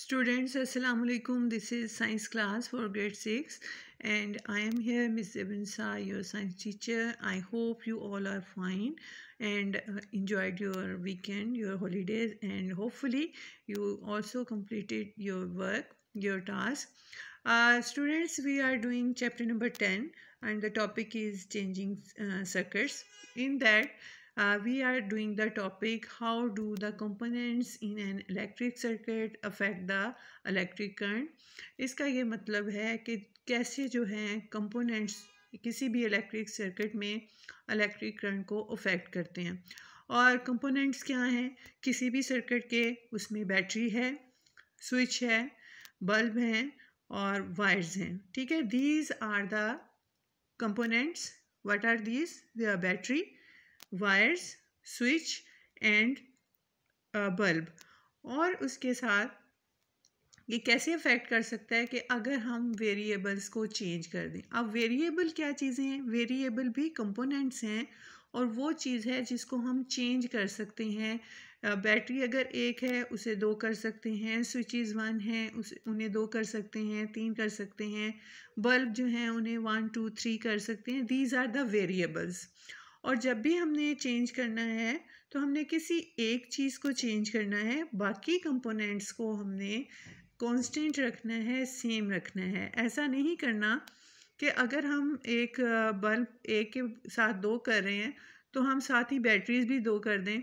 Students, Assalamu alaikum. This is science class for grade 6 and I am here Miss Zebin Sa, your science teacher. I hope you all are fine and uh, enjoyed your weekend, your holidays and hopefully you also completed your work, your task. Uh, students, we are doing chapter number 10 and the topic is changing uh, circuits. In that, Uh, we are doing the topic how do the components in an electric circuit affect the electric current. इसका ये मतलब है कि कैसे जो है components किसी भी electric circuit में electric current को affect करते हैं और components क्या हैं किसी भी circuit के उसमें battery है switch है bulb हैं और वायर्स हैं ठीक है these are the components what are these they are battery wires switch and bulb और उसके साथ ये कैसे अफेक्ट कर सकता है कि अगर हम वेरिएबल्स को चेंज कर दें अब वेरिएबल क्या चीज़ें हैं वेरिएबल भी कंपोनेंट्स हैं और वो चीज़ है जिसको हम चेंज कर सकते हैं बैटरी अगर एक है उसे दो कर सकते हैं स्विचेस वन हैं उस उन्हें दो कर सकते हैं तीन कर सकते हैं बल्ब जो हैं उन्हें वन टू थ्री कर सकते हैं दीज आर द वेरिएबल्स और जब भी हमने चेंज करना है तो हमने किसी एक चीज़ को चेंज करना है बाकी कंपोनेंट्स को हमने कांस्टेंट रखना है सेम रखना है ऐसा नहीं करना कि अगर हम एक बल्ब एक के साथ दो कर रहे हैं तो हम साथ ही बैटरीज भी दो कर दें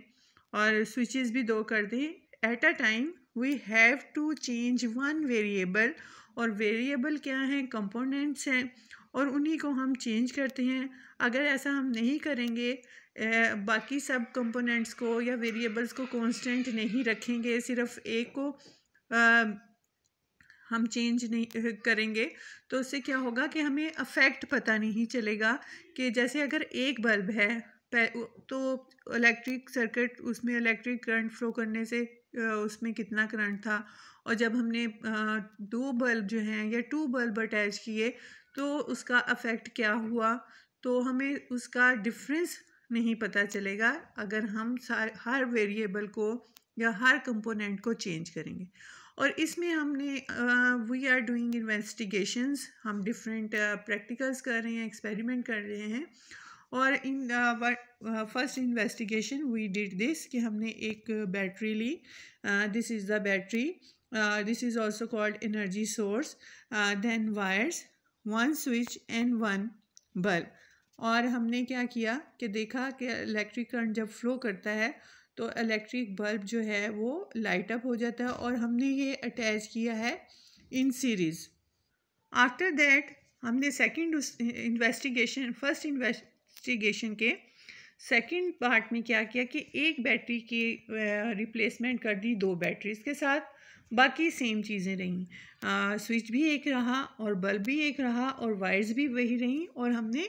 और स्विचेस भी दो कर दें at a time we have to change one variable और वेरिएबल क्या हैं कंपोनेंट्स हैं और उन्हीं को हम चेंज करते हैं अगर ऐसा हम नहीं करेंगे बाकी सब कंपोनेंट्स को या वेरिएबल्स को कांस्टेंट नहीं रखेंगे सिर्फ एक को आ, हम चेंज नहीं करेंगे तो उससे क्या होगा कि हमें अफेक्ट पता नहीं चलेगा कि जैसे अगर एक बल्ब है तो इलेक्ट्रिक सर्किट उसमें इलेक्ट्रिक करंट फ्लो करने से उसमें कितना करंट था और जब हमने दो बल्ब जो हैं या टू बल्ब अटैच किए तो उसका अफेक्ट क्या हुआ तो हमें उसका डिफरेंस नहीं पता चलेगा अगर हम हर वेरिएबल को या हर कंपोनेंट को चेंज करेंगे और इसमें हमने वी आर डूइंग इन्वेस्टिगेशंस हम डिफरेंट प्रैक्टिकल्स कर रहे हैं एक्सपेरिमेंट कर रहे हैं और in first investigation we did this कि हमने एक बैटरी ली this is the battery this is also called energy source then wires one switch and one bulb और हमने क्या किया कि देखा कि इलेक्ट्रिक करंट जब फ्लो करता है तो इलेक्ट्रिक बल्ब जो है वो लाइट अप हो जाता है और हमने ये अटैच किया है इन सीरीज़ आफ्टर दैट हमने सेकंड इन्वेस्टिगेशन फर्स्ट इन्वेस्टिगेशन के सेकंड पार्ट में क्या किया कि एक बैटरी की रिप्लेसमेंट कर दी दो बैटरीज के साथ बाकी सेम चीज़ें रहीं स्विच भी एक रहा और बल्ब भी एक रहा और वायर्स भी वही रहीं और हमने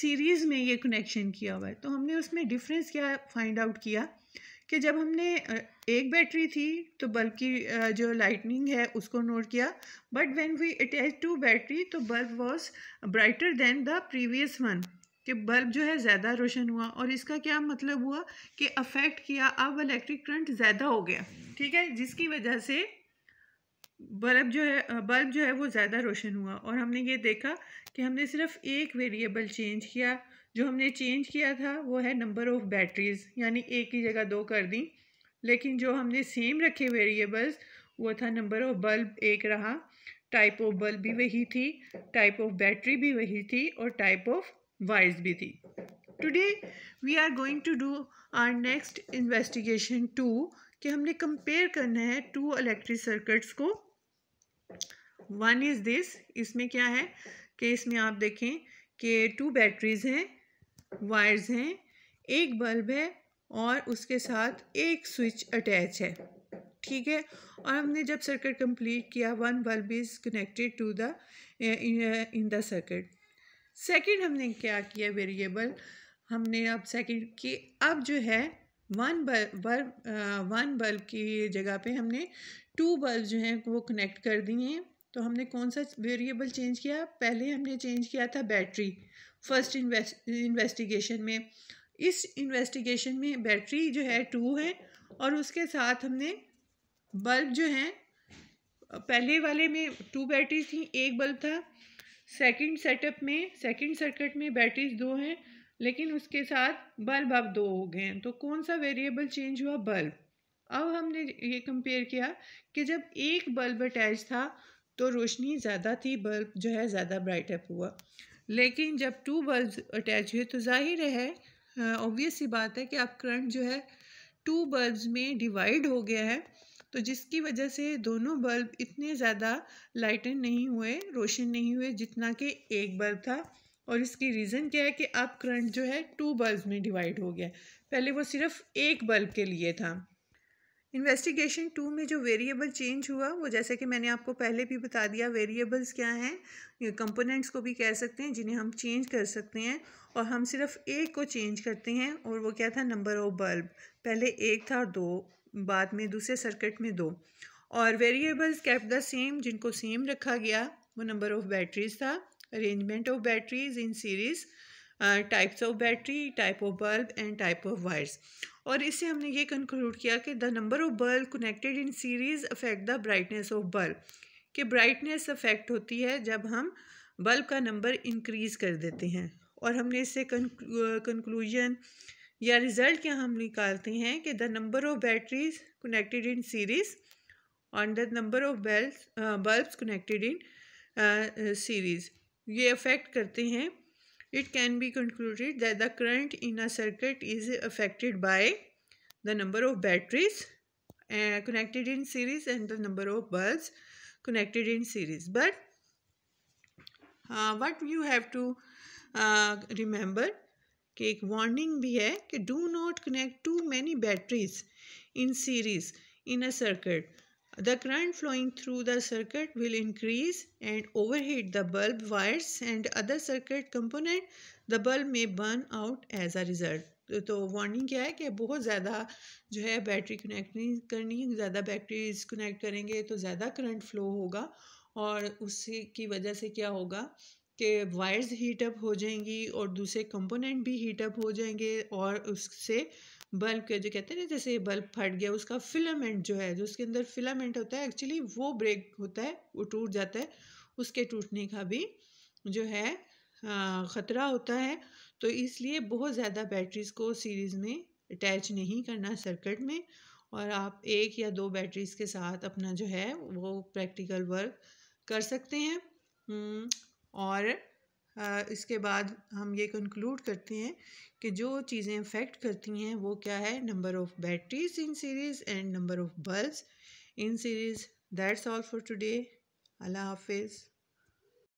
सीरीज़ में ये कनेक्शन किया हुआ है तो हमने उसमें डिफरेंस क्या फाइंड आउट किया कि जब हमने एक बैटरी थी तो बल्ब की जो लाइटनिंग है उसको नोट किया but when we attach two battery तो bulb was brighter than the previous one कि बल्ब जो है ज़्यादा रोशन हुआ और इसका क्या मतलब हुआ कि अफेक्ट किया अब इलेक्ट्रिक करंट ज़्यादा हो गया ठीक है जिसकी वजह से बल्ब जो है बल्ब जो है वो ज़्यादा रोशन हुआ और हमने ये देखा कि हमने सिर्फ एक वेरिएबल चेंज किया जो हमने चेंज किया था वो है नंबर ऑफ़ बैटरीज़ यानी एक की जगह दो कर दी लेकिन जो हमने सेम रखे वेरिएबल्स वो था नंबर ऑफ़ बल्ब एक रहा टाइप ऑफ बल्ब भी वही थी टाइप ऑफ बैटरी भी वही थी और टाइप ऑफ वाइज भी थी today we are going to do our next investigation two कि हमने कंपेयर करना है टू इलेक्ट्रिक सर्किट्स को वन इज़ दिस इसमें क्या है कि इसमें आप देखें कि टू बैटरीज हैं वायर्स हैं एक बल्ब है और उसके साथ एक स्विच अटैच है ठीक है और हमने जब सर्किट कंप्लीट किया one bulb is connected to the in the circuit second हमने क्या किया वेरिएबल हमने अब सेकंड कि अब जो है one bulb bulb one bulb की जगह पे हमने टू बल्ब जो हैं वो कनेक्ट कर दिए हैं तो हमने कौन सा वेरिएबल चेंज किया पहले हमने चेंज किया था बैटरी फर्स्ट इन्वेस्टिगेशन में इस इन्वेस्टिगेशन में बैटरी जो है टू है और उसके साथ हमने बल्ब जो हैं पहले वाले में टू बैटरी थी एक बल्ब था सेकंड सेटअप में सेकंड सर्किट में बैटरीज दो हैं लेकिन उसके साथ बल्ब अब दो हो गए हैं तो कौन सा वेरिएबल चेंज हुआ बल्ब अब हमने ये कंपेयर किया कि जब एक बल्ब अटैच था तो रोशनी ज़्यादा थी बल्ब जो है ज़्यादा ब्राइट अप हुआ लेकिन जब टू बल्ब अटैच हुए तो जाहिर है ऑब्वियस हाँ, सी बात है कि अब करंट जो है टू बल्ब्स में डिवाइड हो गया है तो जिसकी वजह से दोनों बल्ब इतने ज़्यादा लाइटन नहीं हुए रोशन नहीं हुए जितना कि एक बल्ब था और इसकी रीज़न क्या है कि अब करंट जो है टू बल्ब में डिवाइड हो गया पहले वो सिर्फ एक बल्ब के लिए था इन्वेस्टिगेशन टू में जो वेरिएबल चेंज हुआ वो जैसे कि मैंने आपको पहले भी बता दिया वेरिएबल्स क्या हैं कंपोनेंट्स को भी कह सकते हैं जिन्हें हम चेंज कर सकते हैं और हम सिर्फ एक को चेंज करते हैं और वो क्या था नंबर ऑफ बल्ब पहले एक था दो बाद में दूसरे सर्किट में दो और वेरिएबल्स कैप द सेम जिनको सेम रखा गया वो नंबर ऑफ़ बैटरीज था arrangement of batteries in series types of battery type of bulb and type of wires और इससे हमने ये कंक्लूड किया कि the number of bulb connected in series affect the brightness of bulb कि brightness affect होती है जब हम बल्ब का नंबर इंक्रीज़ कर देते हैं और हमने इससे कंक्लूजन या रिजल्ट क्या हम निकालते हैं कि the number of batteries connected in series on the number of bells bulbs connected in series ये अफेक्ट करते हैं it can be concluded that the current in a circuit is affected by the number of batteries connected in series and the number of bulb connected in series but what you have to remember कि एक warning भी है कि do not connect too many batteries in series in a circuit the current flowing through the circuit will increase and overheat the bulb wires and other circuit component the bulb may burn out as a result तो warning क्या है कि बहुत ज़्यादा जो है battery connect नहीं करनी ज़्यादा बैटरीज कनेक्ट करेंगे तो ज़्यादा करंट फ्लो होगा और की वजह से क्या होगा के वायर्स हीटअप हो जाएंगी और दूसरे कंपोनेंट भी हीटअप हो जाएंगे और उससे बल्ब के जो कहते हैं ना जैसे बल्ब फट गया उसका फिलामेंट जो है जो उसके अंदर फिलामेंट होता है एक्चुअली वो ब्रेक होता है वो टूट जाता है उसके टूटने का भी जो है ख़तरा होता है तो इसलिए बहुत ज़्यादा बैटरीज़ को सीरीज़ में अटैच नहीं करना सर्किट में और आप एक या दो बैटरीज़ के साथ अपना जो है वो प्रैक्टिकल वर्क कर सकते हैं हम्म, और इसके बाद हम ये कंक्लूड करते हैं कि जो चीज़ें अफेक्ट करती हैं वो क्या है number of batteries in series and number of bulb in series that's all for today अल्लाह हाफिज़